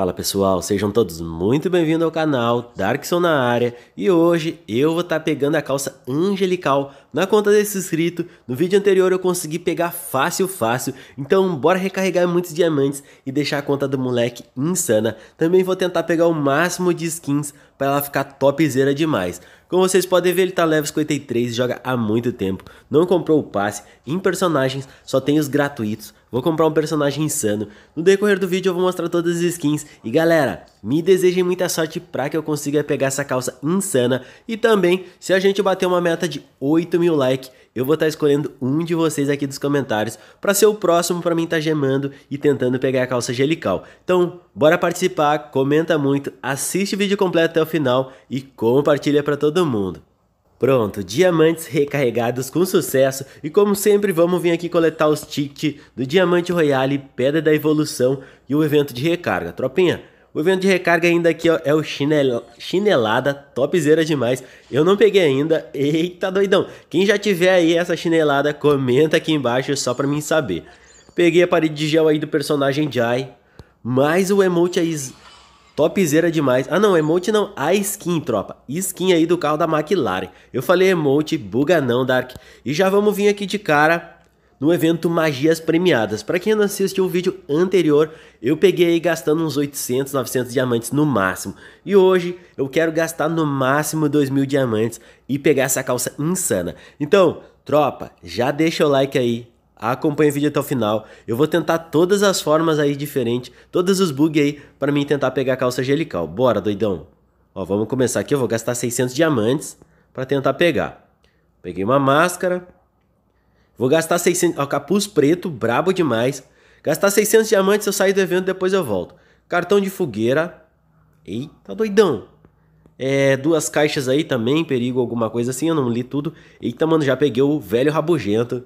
Fala pessoal, sejam todos muito bem-vindos ao canal Darkson na área e hoje eu vou estar tá pegando a calça angelical na conta desse inscrito. No vídeo anterior eu consegui pegar fácil, fácil, então bora recarregar muitos diamantes e deixar a conta do moleque insana. Também vou tentar pegar o máximo de skins para ela ficar topzera demais. Como vocês podem ver, ele tá level 53 e joga há muito tempo, não comprou o passe, em personagens só tem os gratuitos, vou comprar um personagem insano. No decorrer do vídeo eu vou mostrar todas as skins. E galera, me desejem muita sorte para que eu consiga pegar essa calça insana. E também, se a gente bater uma meta de 8 mil likes, eu vou estar tá escolhendo um de vocês aqui dos comentários para ser o próximo para mim estar tá gemando e tentando pegar a calça gelical. Então, bora participar, comenta muito, assiste o vídeo completo até o final e compartilha para todo mundo. Pronto, diamantes recarregados com sucesso e como sempre vamos vir aqui coletar os tickets do Diamante Royale, Pedra da Evolução e o evento de recarga. Tropinha, o evento de recarga ainda aqui ó, é o chinel, chinelada, topzera demais. Eu não peguei ainda, eita doidão. Quem já tiver aí essa chinelada, comenta aqui embaixo só pra mim saber. Peguei a parede de gel aí do personagem Jai, mais o emote aí Topzera demais. Ah não, emote não, a skin, tropa. Skin aí do carro da McLaren. Eu falei emote, buga não, Dark. E já vamos vir aqui de cara no evento Magias Premiadas. Para quem não assistiu o vídeo anterior, eu peguei gastando uns 800, 900 diamantes no máximo. E hoje eu quero gastar no máximo 2 mil diamantes e pegar essa calça insana. Então, tropa, já deixa o like aí, acompanha o vídeo até o final. Eu vou tentar todas as formas aí diferentes, todos os bugs aí, para mim tentar pegar a calça gelical. Bora, doidão! Ó, vamos começar aqui, eu vou gastar 600 diamantes para tentar pegar. Peguei uma máscara. Vou gastar 600... Ó, capuz preto, brabo demais. Gastar 600 diamantes, eu saio do evento, depois eu volto. Cartão de fogueira. Eita, doidão! É, duas caixas aí também, perigo, alguma coisa assim, eu não li tudo. Eita, mano, já peguei o velho rabugento.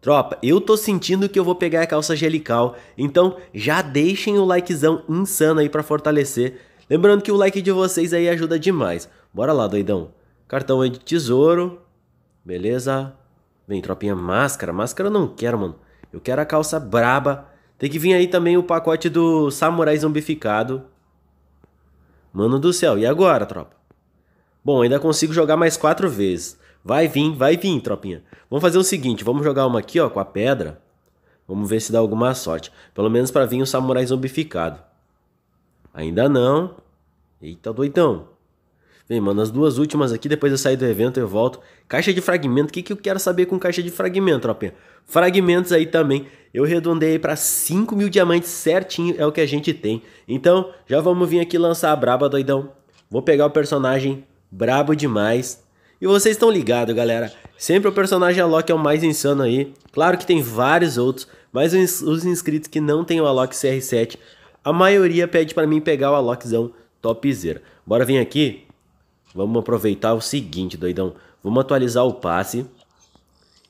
Tropa, eu tô sentindo que eu vou pegar a calça gelical, então já deixem o likezão insano aí para fortalecer. Lembrando que o like de vocês aí ajuda demais. Bora lá, doidão. Cartão aí de tesouro. Beleza? Vem, tropinha, máscara. Máscara eu não quero, mano. Eu quero a calça braba. Tem que vir aí também o pacote do samurai zombificado. Mano do céu, e agora, tropa? Bom, ainda consigo jogar mais quatro vezes. Vai vir, vai vir, tropinha. Vamos fazer o seguinte, vamos jogar uma aqui, ó, com a pedra. Vamos ver se dá alguma sorte. Pelo menos para vir um samurai zombificado. Ainda não. Eita, doidão. Vem, mano, as duas últimas aqui, depois eu sair do evento, eu volto. Caixa de fragmento, o que, que eu quero saber com caixa de fragmento, tropinha? Fragmentos aí também, eu redondei para 5 mil diamantes certinho, é o que a gente tem. Então, já vamos vir aqui lançar a braba, doidão. Vou pegar o personagem brabo demais, e vocês estão ligados, galera. Sempre o personagem Alok é o mais insano aí. Claro que tem vários outros, mas os inscritos que não tem o Alok CR7, a maioria pede para mim pegar o Alokzão topzera. Bora vir aqui? Vamos aproveitar o seguinte, doidão. Vamos atualizar o passe.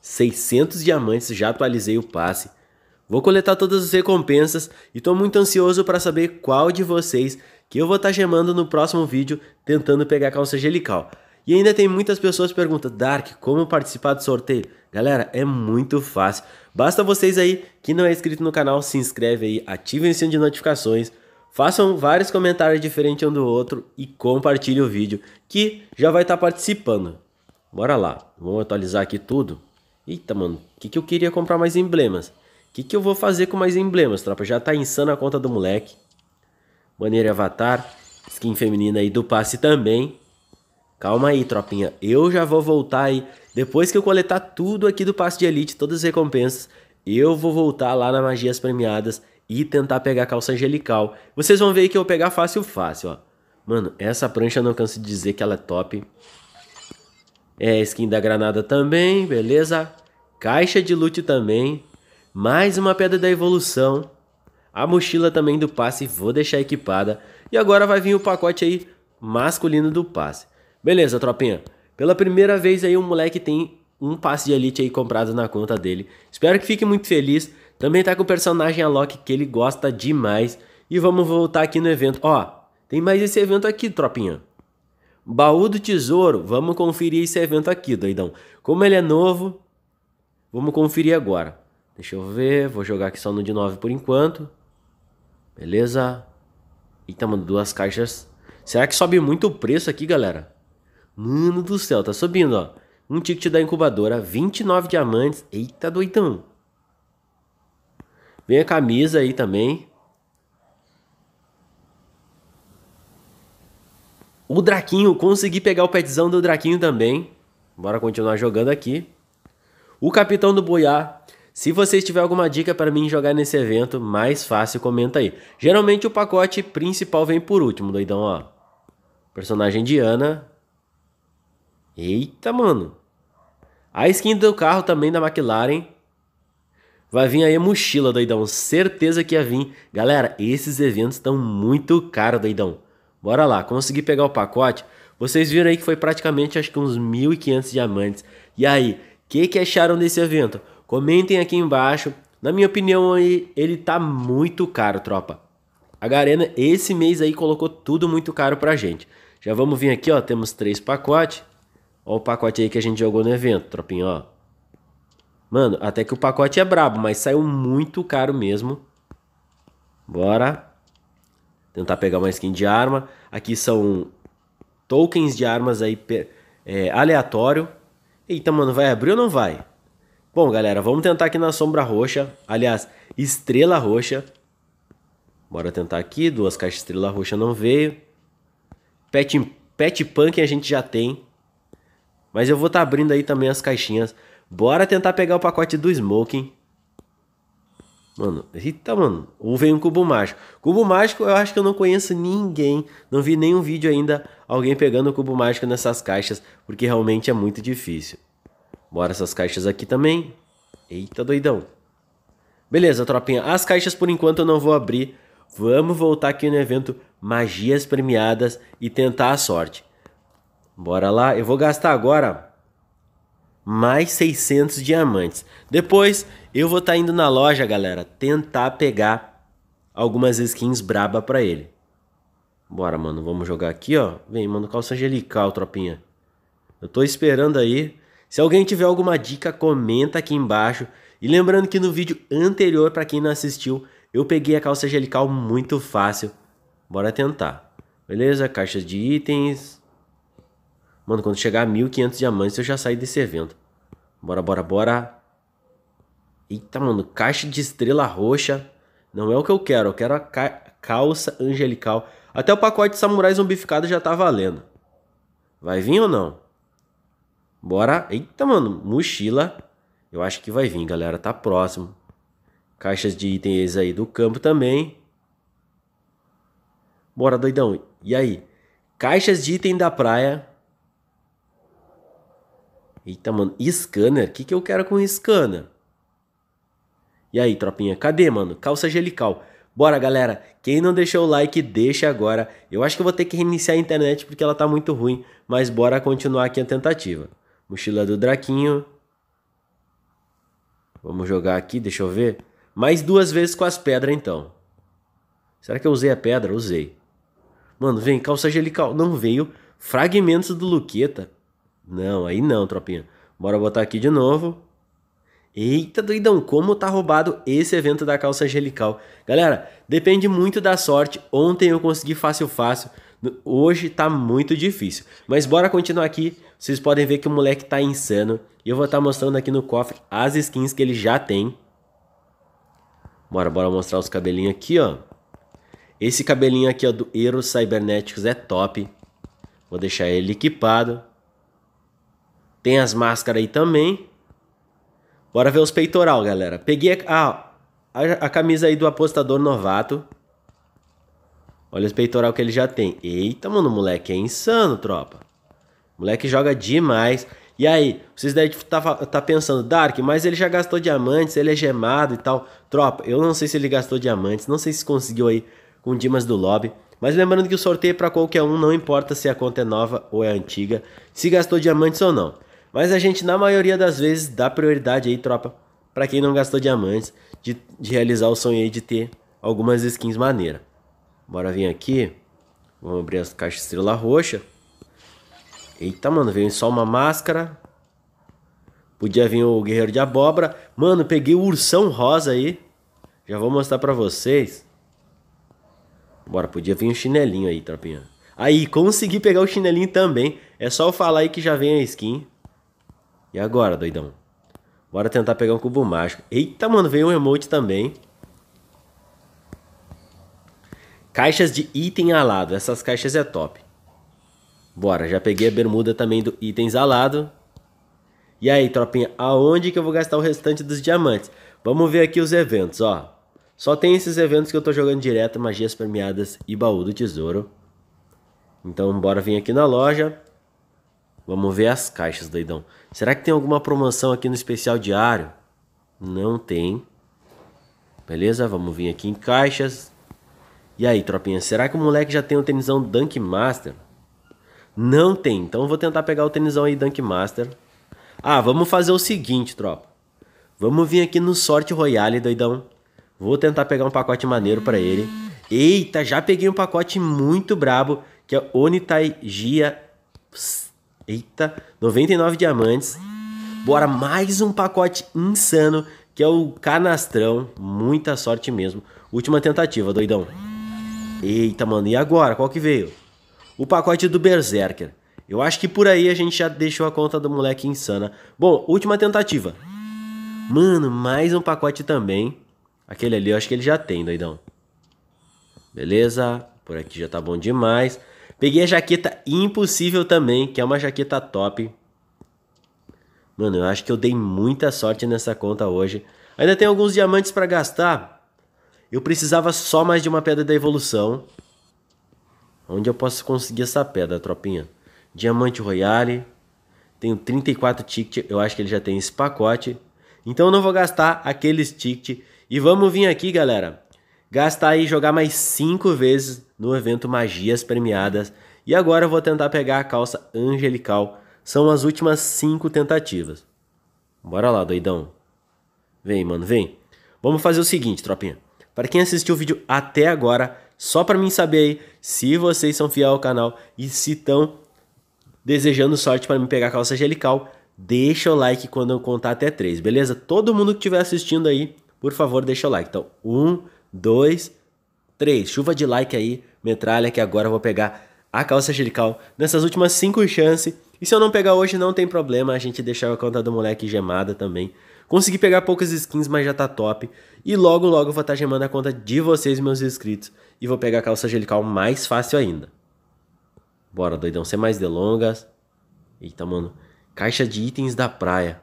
600 diamantes, já atualizei o passe. Vou coletar todas as recompensas e tô muito ansioso para saber qual de vocês que eu vou estar tá gemando no próximo vídeo tentando pegar a calça gelical. E ainda tem muitas pessoas perguntando, Dark, como participar do sorteio? Galera, é muito fácil. Basta vocês aí que não é inscrito no canal, se inscreve aí, ativem o sino de notificações, façam vários comentários diferentes um do outro e compartilhe o vídeo que já vai estar tá participando. Bora lá, vamos atualizar aqui tudo. Eita, mano, o que, que eu queria comprar mais emblemas? O que, que eu vou fazer com mais emblemas, tropa? Já tá insana a conta do moleque. Maneira avatar, skin feminina aí do passe também. Calma aí, tropinha. Eu já vou voltar aí. Depois que eu coletar tudo aqui do passe de elite, todas as recompensas, eu vou voltar lá na Magias Premiadas e tentar pegar a calça angelical. Vocês vão ver que eu vou pegar fácil, fácil, ó. Mano, essa prancha eu não canso de dizer que ela é top. É, skin da granada também, beleza. Caixa de loot também. Mais uma pedra da evolução. A mochila também do passe, vou deixar equipada. E agora vai vir o pacote aí masculino do passe. Beleza, tropinha. Pela primeira vez aí o moleque tem um passe de elite aí comprado na conta dele. Espero que fique muito feliz. Também tá com o personagem Alok que ele gosta demais. E vamos voltar aqui no evento. Ó, tem mais esse evento aqui, tropinha. Baú do Tesouro. Vamos conferir esse evento aqui, doidão. Como ele é novo, vamos conferir agora. Deixa eu ver, vou jogar aqui só no de 9 por enquanto. Beleza. Eita, mano, duas caixas. Será que sobe muito o preço aqui, galera? Mano do céu, tá subindo, ó. Um ticket da incubadora, 29 diamantes. Eita, doidão. Vem a camisa aí também. O Draquinho, consegui pegar o petzão do Draquinho também. Bora continuar jogando aqui. O Capitão do Boiá. Se vocês tiverem alguma dica para mim jogar nesse evento, mais fácil, comenta aí. Geralmente o pacote principal vem por último, doidão, ó. Personagem de Ana. Eita, mano. A skin do carro também da McLaren. Vai vir aí a mochila, doidão. Certeza que ia vir. Galera, esses eventos estão muito caros, doidão. Bora lá, consegui pegar o pacote. Vocês viram aí que foi praticamente acho que uns 1.500 diamantes. E aí, o que, que acharam desse evento? Comentem aqui embaixo. Na minha opinião, aí, ele tá muito caro, tropa. A Garena, esse mês aí, colocou tudo muito caro pra gente. Já vamos vir aqui, ó. Temos três pacotes. Ó o pacote aí que a gente jogou no evento, tropinha, ó. Mano, até que o pacote é brabo, mas saiu muito caro mesmo. Bora. Tentar pegar uma skin de arma. Aqui são tokens de armas aí é, aleatório. Eita, mano, vai abrir ou não vai? Bom, galera, vamos tentar aqui na sombra roxa. Aliás, estrela roxa. Bora tentar aqui. Duas caixas estrela roxa não veio. Pet, pet Punk a gente já tem. Mas eu vou estar tá abrindo aí também as caixinhas. Bora tentar pegar o pacote do Smoking. Mano, eita, mano. Ou vem um cubo mágico. Cubo mágico eu acho que eu não conheço ninguém. Não vi nenhum vídeo ainda alguém pegando o cubo mágico nessas caixas. Porque realmente é muito difícil. Bora essas caixas aqui também. Eita, doidão. Beleza, tropinha. As caixas por enquanto eu não vou abrir. Vamos voltar aqui no evento Magias Premiadas e tentar a sorte. Bora lá, eu vou gastar agora mais 600 diamantes. Depois eu vou estar tá indo na loja, galera, tentar pegar algumas skins braba para ele. Bora, mano, vamos jogar aqui, ó. Vem, mano, calça angelical, tropinha. Eu tô esperando aí. Se alguém tiver alguma dica, comenta aqui embaixo. E lembrando que no vídeo anterior, para quem não assistiu, eu peguei a calça angelical muito fácil. Bora tentar. Beleza? Caixas de itens. Mano, quando chegar a 1500 diamantes eu já saí desse evento. Bora, bora, bora. Eita, mano, caixa de estrela roxa. Não é o que eu quero, eu quero a ca calça angelical. Até o pacote de samurai zombificado já tá valendo. Vai vir ou não? Bora. Eita, mano, mochila. Eu acho que vai vir, galera, tá próximo. Caixas de itens aí do campo também. Bora, doidão. E aí? Caixas de item da praia. Eita, tá mano, scanner? O que, que eu quero com scanner? E aí, tropinha, cadê, mano? Calça gelical. Bora, galera. Quem não deixou o like, deixa agora. Eu acho que eu vou ter que reiniciar a internet porque ela tá muito ruim, mas bora continuar aqui a tentativa. Mochila do Draquinho. Vamos jogar aqui, deixa eu ver. Mais duas vezes com as pedras, então. Será que eu usei a pedra? Usei. Mano, vem, calça gelical. Não veio. Fragmentos do Luqueta. Não, aí não, tropinha. Bora botar aqui de novo. Eita doidão, como tá roubado esse evento da calça angelical. Galera, depende muito da sorte. Ontem eu consegui fácil, fácil. Hoje tá muito difícil. Mas bora continuar aqui. Vocês podem ver que o moleque tá insano. E eu vou estar tá mostrando aqui no cofre as skins que ele já tem. Bora, bora mostrar os cabelinhos aqui, ó. Esse cabelinho aqui, ó, do Eros Cybernetics é top. Vou deixar ele equipado. Tem as máscaras aí também. Bora ver os peitoral, galera. Peguei a, a, a camisa aí do apostador novato. Olha os peitoral que ele já tem. Eita, mano, o moleque é insano, tropa. moleque joga demais. E aí, vocês devem estar tá, tá pensando, Dark, mas ele já gastou diamantes, ele é gemado e tal. Tropa, eu não sei se ele gastou diamantes, não sei se conseguiu aí com Dimas do lobby. Mas lembrando que o sorteio é para qualquer um, não importa se a conta é nova ou é antiga, se gastou diamantes ou não. Mas a gente, na maioria das vezes, dá prioridade aí, tropa, para quem não gastou diamantes, de, de realizar o sonho aí de ter algumas skins maneiras. Bora vir aqui. Vamos abrir as caixas estrela roxa. Eita, mano, veio só uma máscara. Podia vir o guerreiro de abóbora. Mano, peguei o ursão rosa aí. Já vou mostrar pra vocês. Bora, podia vir o chinelinho aí, tropinha. Aí, consegui pegar o chinelinho também. É só eu falar aí que já vem a skin. E agora, doidão? Bora tentar pegar um cubo mágico. Eita, mano, veio um emote também. Caixas de item alado. Essas caixas é top. Bora, já peguei a bermuda também do itens alado. E aí, tropinha, aonde que eu vou gastar o restante dos diamantes? Vamos ver aqui os eventos, ó. Só tem esses eventos que eu tô jogando direto, magias permeadas e baú do tesouro. Então, bora vir aqui na loja. Vamos ver as caixas, doidão. Será que tem alguma promoção aqui no especial diário? Não tem. Beleza? Vamos vir aqui em caixas. E aí, tropinha, será que o moleque já tem o tenisão Dunk Master? Não tem. Então vou tentar pegar o tenisão aí Dunk Master. Ah, vamos fazer o seguinte, tropa. Vamos vir aqui no Sorte Royale, doidão. Vou tentar pegar um pacote maneiro para ele. Eita, já peguei um pacote muito brabo, que é Onitai Gia Eita, 99 diamantes. Bora mais um pacote insano, que é o canastrão. Muita sorte mesmo. Última tentativa, doidão. Eita, mano, e agora? Qual que veio? O pacote do Berserker. Eu acho que por aí a gente já deixou a conta do moleque insana. Bom, última tentativa. Mano, mais um pacote também. Aquele ali eu acho que ele já tem, doidão. Beleza, por aqui já tá bom demais. Peguei a jaqueta Impossível também, que é uma jaqueta top. Mano, eu acho que eu dei muita sorte nessa conta hoje. Ainda tem alguns diamantes para gastar. Eu precisava só mais de uma pedra da evolução. Onde eu posso conseguir essa pedra, tropinha? Diamante Royale. Tenho 34 tickets. eu acho que ele já tem esse pacote. Então eu não vou gastar aqueles tickets. E vamos vir aqui, galera gastar e jogar mais cinco vezes no evento Magias Premiadas. E agora eu vou tentar pegar a calça angelical. São as últimas cinco tentativas. Bora lá, doidão. Vem, mano, vem. Vamos fazer o seguinte, tropinha. Para quem assistiu o vídeo até agora, só para mim saber aí se vocês são fiel ao canal e se estão desejando sorte para me pegar a calça angelical, deixa o like quando eu contar até três, beleza? Todo mundo que estiver assistindo aí, por favor, deixa o like. Então, um, dois, três. Chuva de like aí, metralha, que agora eu vou pegar a calça angelical nessas últimas cinco chances. E se eu não pegar hoje, não tem problema, a gente deixar a conta do moleque gemada também. Consegui pegar poucas skins, mas já tá top. E logo, logo eu vou estar tá gemando a conta de vocês, meus inscritos. E vou pegar a calça gelical mais fácil ainda. Bora, doidão, sem mais delongas. Eita, mano. Caixa de itens da praia.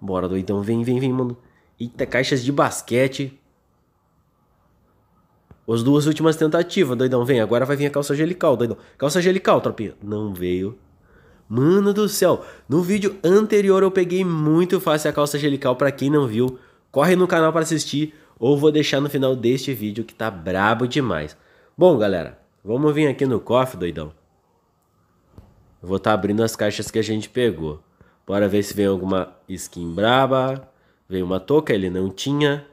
Bora, doidão, vem, vem, vem, mano. Eita, caixas de basquete. As duas últimas tentativas, doidão, vem, agora vai vir a calça gelical, doidão. Calça gelical, tropinha. Não veio. Mano do céu, no vídeo anterior eu peguei muito fácil a calça gelical, pra quem não viu, corre no canal para assistir, ou vou deixar no final deste vídeo que tá brabo demais. Bom, galera, vamos vir aqui no cofre, doidão. vou estar tá abrindo as caixas que a gente pegou. Bora ver se vem alguma skin braba. Veio uma touca, ele não tinha.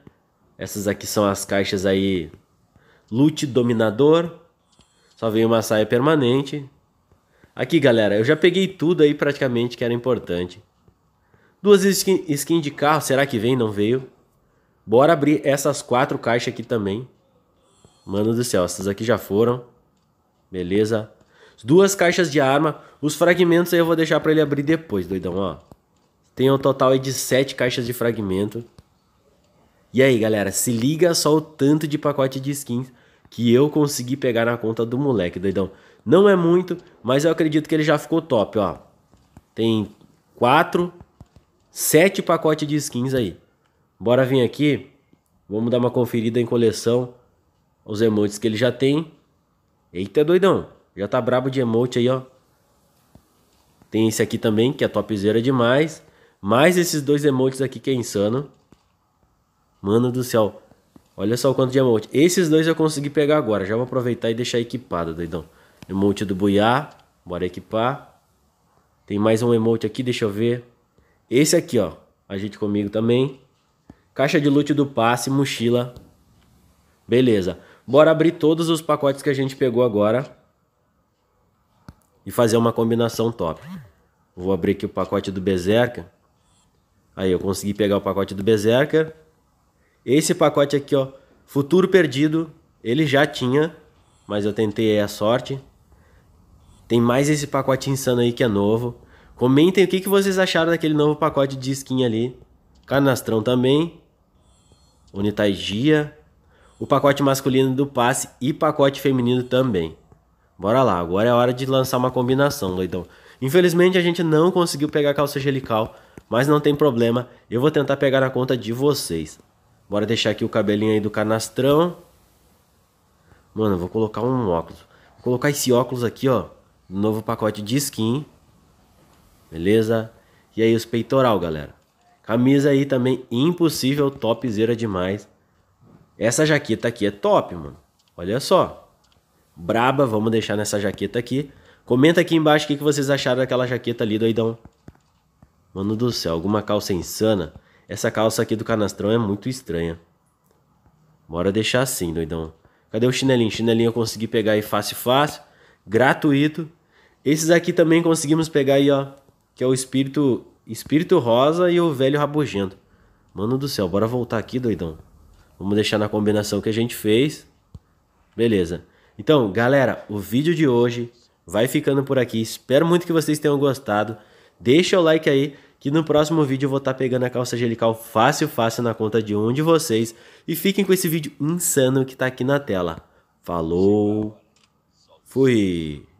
Essas aqui são as caixas aí Lute dominador. Só veio uma saia permanente. Aqui, galera, eu já peguei tudo aí praticamente que era importante. Duas skins skin de carro, será que vem? Não veio. Bora abrir essas quatro caixas aqui também. Mano do céu, essas aqui já foram. Beleza. Duas caixas de arma. Os fragmentos aí eu vou deixar pra ele abrir depois, doidão, ó. Tem um total aí de sete caixas de fragmento. E aí, galera, se liga só o tanto de pacote de skins que eu consegui pegar na conta do moleque, doidão. Não é muito, mas eu acredito que ele já ficou top, ó. Tem quatro, sete pacotes de skins aí. Bora vir aqui, vamos dar uma conferida em coleção, os emotes que ele já tem. Eita, doidão, já tá brabo de emote aí, ó. Tem esse aqui também, que é topzera demais. Mais esses dois emotes aqui que é insano. Mano do céu, Olha só o quanto de emote. Esses dois eu consegui pegar agora. Já vou aproveitar e deixar equipado, doidão. Emote do Buiá. Bora equipar. Tem mais um emote aqui, deixa eu ver. Esse aqui, ó. A gente comigo também. Caixa de loot do passe, mochila. Beleza. Bora abrir todos os pacotes que a gente pegou agora. E fazer uma combinação top. Vou abrir aqui o pacote do Berserker. Aí, eu consegui pegar o pacote do Berserker. Esse pacote aqui, ó, Futuro Perdido, ele já tinha, mas eu tentei a sorte. Tem mais esse pacote insano aí que é novo. Comentem o que, que vocês acharam daquele novo pacote de skin ali. Canastrão também. Unitaigia. O pacote masculino do passe e pacote feminino também. Bora lá, agora é hora de lançar uma combinação, doidão. Infelizmente a gente não conseguiu pegar a calça gelical, mas não tem problema, eu vou tentar pegar na conta de vocês. Bora deixar aqui o cabelinho aí do canastrão. Mano, vou colocar um óculos. Vou colocar esse óculos aqui, ó. Novo pacote de skin. Beleza? E aí os peitoral, galera. Camisa aí também impossível, topzera demais. Essa jaqueta aqui é top, mano. Olha só. Braba, vamos deixar nessa jaqueta aqui. Comenta aqui embaixo o que, que vocês acharam daquela jaqueta ali, doidão. Mano do céu, alguma calça insana. Essa calça aqui do canastrão é muito estranha. Bora deixar assim, doidão. Cadê o chinelinho? Chinelinho eu consegui pegar aí fácil, fácil. Gratuito. Esses aqui também conseguimos pegar aí, ó. Que é o espírito, espírito rosa e o velho rabugento. Mano do céu, bora voltar aqui, doidão. Vamos deixar na combinação que a gente fez. Beleza. Então, galera, o vídeo de hoje vai ficando por aqui. Espero muito que vocês tenham gostado. Deixa o like aí que no próximo vídeo eu vou estar tá pegando a calça angelical fácil, fácil na conta de um de vocês. E fiquem com esse vídeo insano que está aqui na tela. Falou, fui!